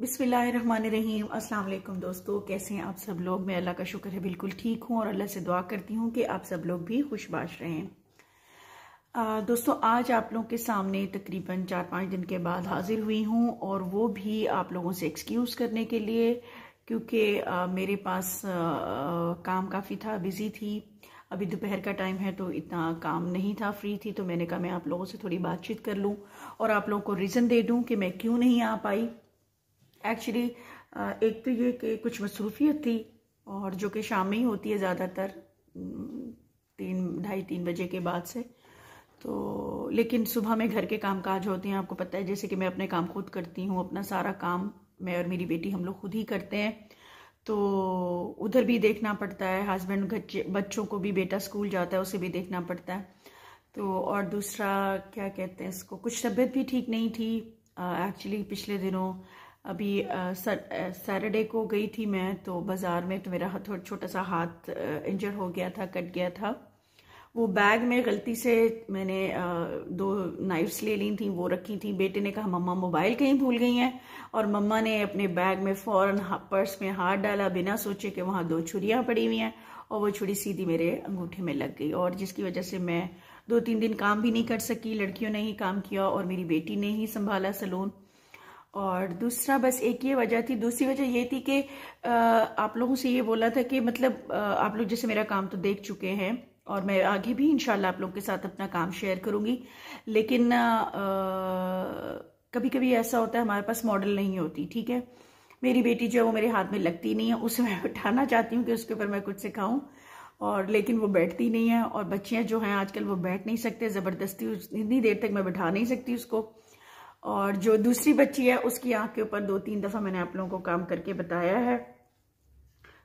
बिसमीम अस्सलाम दोस्तों कैसे हैं आप सब लोग मैं अल्लाह का शुक्र है बिल्कुल ठीक हूँ और अल्लाह से दुआ करती हूँ कि आप सब लोग भी खुशबाश रहें आ, दोस्तों आज आप लोगों के सामने तकरीबन चार पाँच दिन के बाद हाजिर हुई हूँ और वो भी आप लोगों से एक्सक्यूज़ करने के लिए क्योंकि मेरे पास आ, काम काफ़ी था बिज़ी थी अभी दोपहर का टाइम है तो इतना काम नहीं था फ्री थी तो मैंने कहा मैं आप लोगों से थोड़ी बातचीत कर लूँ और आप लोगों को रीज़न दे दूँ कि मैं क्यों नहीं आ पाई एक्चुअली uh, एक तो ये कि कुछ मसरूफियत थी और जो कि शाम में ही होती है ज़्यादातर तीन ढाई तीन बजे के बाद से तो लेकिन सुबह में घर के काम काज होते हैं आपको पता है जैसे कि मैं अपने काम खुद करती हूँ अपना सारा काम मैं और मेरी बेटी हम लोग खुद ही करते हैं तो उधर भी देखना पड़ता है हस्बैंड बच्चों को भी बेटा स्कूल जाता है उसे भी देखना पड़ता है तो और दूसरा क्या कहते हैं इसको कुछ तबीयत भी ठीक नहीं थी एक्चुअली uh, पिछले दिनों अभी सैटरडे को गई थी मैं तो बाज़ार में तो मेरा थोड़ा छोटा सा हाथ इंजर हो गया था कट गया था वो बैग में गलती से मैंने दो नाइफ्स ले ली थी वो रखी थी बेटे ने कहा मम्मा मोबाइल कहीं भूल गई हैं और मम्मा ने अपने बैग में फ़ौरन पर्स में हाथ डाला बिना सोचे कि वहाँ दो छुरियाँ पड़ी हुई हैं और वो छुरी सीधी मेरे अंगूठे में लग गई और जिसकी वजह से मैं दो तीन दिन काम भी नहीं कर सकी लड़कियों ने ही काम किया और मेरी बेटी ने ही संभाला सलून और दूसरा बस एक ये वजह थी दूसरी वजह ये थी कि आप लोगों से ये बोला था कि मतलब आप लोग जैसे मेरा काम तो देख चुके हैं और मैं आगे भी इनशाला आप लोगों के साथ अपना काम शेयर करूंगी लेकिन कभी कभी ऐसा होता है हमारे पास मॉडल नहीं होती ठीक है मेरी बेटी जो है वो मेरे हाथ में लगती नहीं है उसे मैं बैठाना चाहती हूँ कि उसके ऊपर मैं कुछ सिखाऊं और लेकिन वो बैठती नहीं है और बच्चियाँ जो हैं आजकल वो बैठ नहीं सकते ज़बरदस्ती इतनी देर तक मैं बैठा नहीं सकती उसको और जो दूसरी बच्ची है उसकी आंख के ऊपर दो तीन दफ़ा मैंने आप लोगों को काम करके बताया है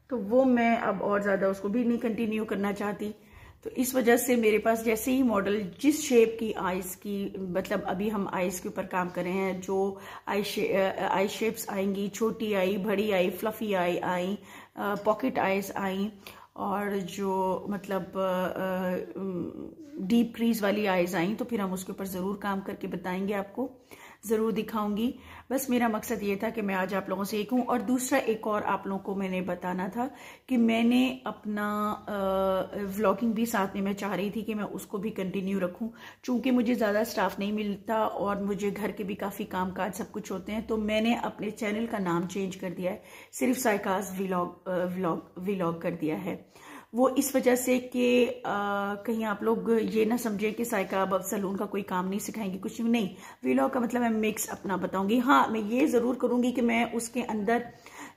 तो वो मैं अब और ज़्यादा उसको भी नहीं कंटिन्यू करना चाहती तो इस वजह से मेरे पास जैसे ही मॉडल जिस शेप की आईज की मतलब अभी हम आईज के ऊपर काम कर रहे हैं जो आई शे, आई शेप्स आएंगी छोटी आई बड़ी eye fluffy eye eye pocket eyes आई और जो मतलब डीप क्रीज वाली आईज आई तो फिर हम उसके ऊपर ज़रूर काम करके बताएंगे आपको ज़रूर दिखाऊंगी बस मेरा मकसद ये था कि मैं आज आप लोगों से एक हूँ और दूसरा एक और आप लोगों को मैंने बताना था कि मैंने अपना व्लॉगिंग भी साथ में मैं चाह रही थी कि मैं उसको भी कंटिन्यू रखूँ चूँकि मुझे ज़्यादा स्टाफ नहीं मिलता और मुझे घर के भी काफ़ी काम काज सब कुछ होते हैं तो मैंने अपने चैनल का नाम चेंज कर दिया है सिर्फ साइकाज व्लॉग व्लॉग व्लॉग कर दिया है वो इस वजह से कि कहीं आप लोग ये ना समझे कि सायका अब सलून का कोई काम नहीं सिखाएंगी कुछ भी नहीं वीलॉग का मतलब मैं मिक्स अपना बताऊंगी हाँ मैं ये ज़रूर करूंगी कि मैं उसके अंदर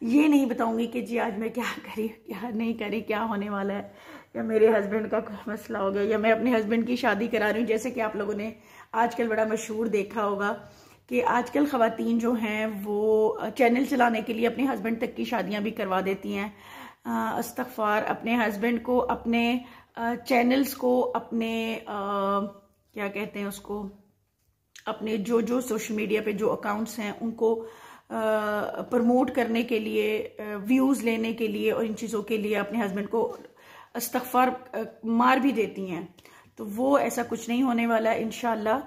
ये नहीं बताऊंगी कि जी आज मैं क्या करी क्या नहीं करी क्या होने वाला है या मेरे हस्बैंड का कोई मसला हो गया या मैं अपने हस्बैंड की शादी करा रही हूँ जैसे कि आप लोगों ने आजकल बड़ा मशहूर देखा होगा कि आजकल खातन जो हैं वो चैनल चलाने के लिए अपने हस्बैंड तक की शादियां भी करवा देती हैं अस्तफार अपने हस्बैंड को अपने चैनल्स को अपने क्या कहते हैं उसको अपने जो जो सोशल मीडिया पे जो अकाउंट्स हैं उनको प्रमोट करने के लिए व्यूज़ लेने के लिए और इन चीज़ों के लिए अपने हस्बैंड को अस्तफार मार भी देती हैं तो वो ऐसा कुछ नहीं होने वाला इनशाला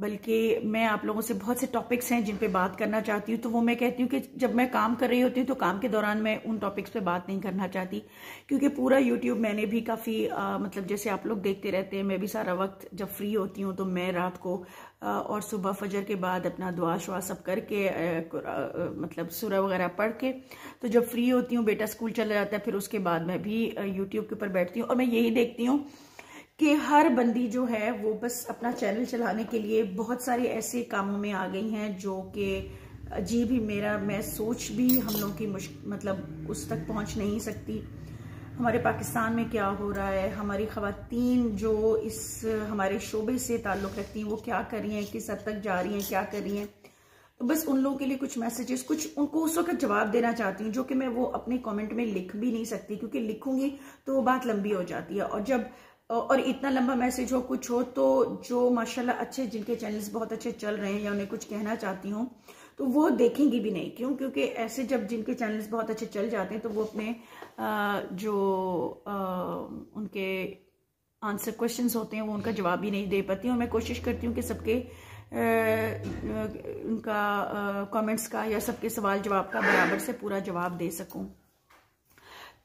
बल्कि मैं आप लोगों से बहुत से टॉपिक्स हैं जिन पे बात करना चाहती हूँ तो वो मैं कहती हूँ कि जब मैं काम कर रही होती हूँ तो काम के दौरान मैं उन टॉपिक्स पे बात नहीं करना चाहती क्योंकि पूरा यूट्यूब मैंने भी काफ़ी मतलब जैसे आप लोग देखते रहते हैं मैं भी सारा वक्त जब फ्री होती हूँ तो मैं रात को आ, और सुबह फजर के बाद अपना दुआ शुआ सब करके आ, आ, मतलब सूरह वगैरह पढ़ के तो जब फ्री होती हूँ बेटा स्कूल चला जाता है फिर उसके बाद मैं भी यूट्यूब के ऊपर बैठती हूँ और मैं यही देखती हूँ कि हर बंदी जो है वो बस अपना चैनल चलाने के लिए बहुत सारे ऐसे कामों में आ गई हैं जो कि जी भी मेरा मैं सोच भी हम लोग की मतलब उस तक पहुंच नहीं सकती हमारे पाकिस्तान में क्या हो रहा है हमारी खातन जो इस हमारे शोबे से ताल्लुक़ रखती हैं वो क्या कर रही हैं किस हद तक जा रही हैं क्या कर रही हैं तो बस उन लोगों के लिए कुछ मैसेजेस कुछ उनको उस वक्त जवाब देना चाहती हूँ जो कि मैं वो अपने कमेंट में लिख भी नहीं सकती क्योंकि लिखूंगी तो वो बात लंबी हो जाती है और जब और इतना लंबा मैसेज हो कुछ हो तो जो माशाल्लाह अच्छे जिनके चैनल्स बहुत अच्छे चल रहे हैं या उन्हें कुछ कहना चाहती हूँ तो वो देखेंगी भी नहीं क्यों क्योंकि ऐसे जब जिनके चैनल्स बहुत अच्छे चल जाते हैं तो वो अपने जो उनके आंसर क्वेश्चंस होते हैं वो उनका जवाब ही नहीं दे पाती और मैं कोशिश करती हूँ कि सबके उनका कमेंट्स का या सबके सवाल जवाब का बराबर से पूरा जवाब दे सकूँ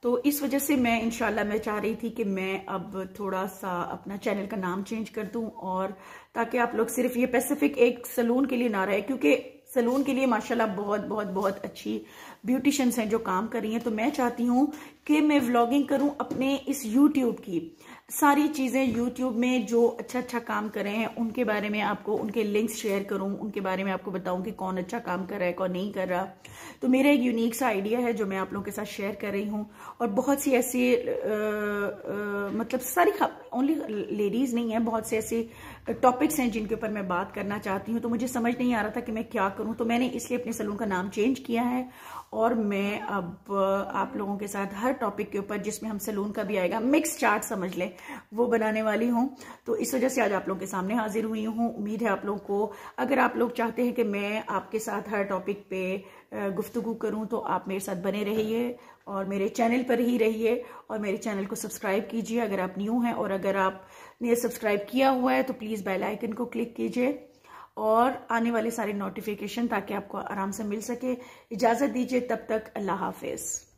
तो इस वजह से मैं इनशाला मैं चाह रही थी कि मैं अब थोड़ा सा अपना चैनल का नाम चेंज कर दूं और ताकि आप लोग सिर्फ ये पैसिफिक एक सलून के लिए ना रहे क्योंकि सलून के लिए माशाल्लाह बहुत बहुत बहुत अच्छी ब्यूटिशंस हैं जो काम कर रही हैं तो मैं चाहती हूँ कि मैं व्लॉगिंग करूं अपने इस यूट्यूब की सारी चीज़ें यूट्यूब में जो अच्छा अच्छा काम कर रहे हैं उनके बारे में आपको उनके लिंक्स शेयर करूं उनके बारे में आपको बताऊं कि कौन अच्छा काम कर रहा है कौन नहीं कर रहा तो मेरा एक यूनिक सा आइडिया है जो मैं आप लोगों के साथ शेयर कर रही हूं और बहुत सी ऐसी मतलब सारी ओनली लेडीज़ नहीं है बहुत से ऐसे टॉपिक्स हैं जिनके ऊपर मैं बात करना चाहती हूँ तो मुझे समझ नहीं आ रहा था कि मैं क्या करूँ तो मैंने इसलिए अपने सलून का नाम चेंज किया है और मैं अब आप लोगों के साथ हर टॉपिक के ऊपर जिसमें हम सलून का भी आएगा मिक्स चार्ट समझ लें वो बनाने वाली हूँ तो इस वजह से आज आप लोगों के सामने हाजिर हुई हूँ उम्मीद है आप लोगों को अगर आप लोग चाहते हैं कि मैं आपके साथ हर टॉपिक पे गुफ्तु करूँ तो आप मेरे साथ बने रहिए और मेरे चैनल पर ही रहिए और मेरे चैनल को सब्सक्राइब कीजिए अगर आप न्यू हैं और अगर आपने सब्सक्राइब किया हुआ है तो प्लीज़ बेल आइकन को क्लिक कीजिए और आने वाले सारे नोटिफिकेशन ताकि आपको आराम से मिल सके इजाज़त दीजिए तब तक अल्लाह हाफिज़